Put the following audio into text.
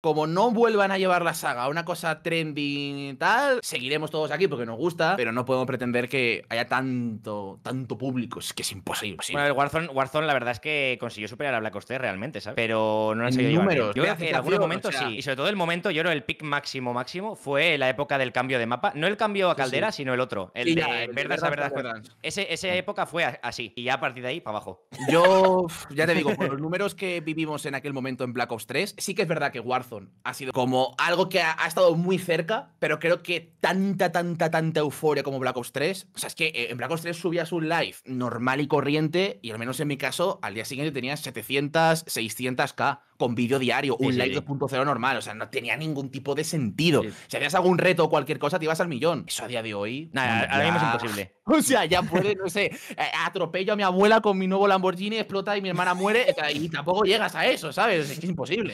como no vuelvan a llevar la saga a una cosa trending y tal, seguiremos todos aquí porque nos gusta, pero no podemos pretender que haya tanto, tanto público, es que es imposible. Bueno, el Warzone, Warzone la verdad es que consiguió superar a Black Ops 3 realmente, ¿sabes? Pero no han seguido Yo creo que en algunos momentos sí, y sobre todo el momento, yo creo el pick máximo máximo fue la época del cambio de mapa, no el cambio a Caldera, sino el otro, el de, verdad, esa época fue así y ya a partir de ahí para abajo. Yo ya te digo, por los números que vivimos en aquel momento en Black Ops 3, sí que es verdad que Warzone ha sido como algo que ha, estado muy cerca, pero creo que tanta, tanta, tanta euforia como Black Ops 3. O sea, es que eh, en Black Ops 3 subías un live normal y corriente, y al menos en mi caso, al día siguiente tenías 700, 600k con vídeo diario, un live 2.0 normal. O sea, no tenía ningún tipo de sentido. Si hacías algún reto o cualquier cosa, te ibas al millón. Eso a día de hoy. Nada, ahora mismo es imposible. O sea, ya puede, no sé, atropello a mi abuela con mi nuevo Lamborghini, explota y mi hermana muere, y tampoco llegas a eso, ¿sabes? Es que es imposible.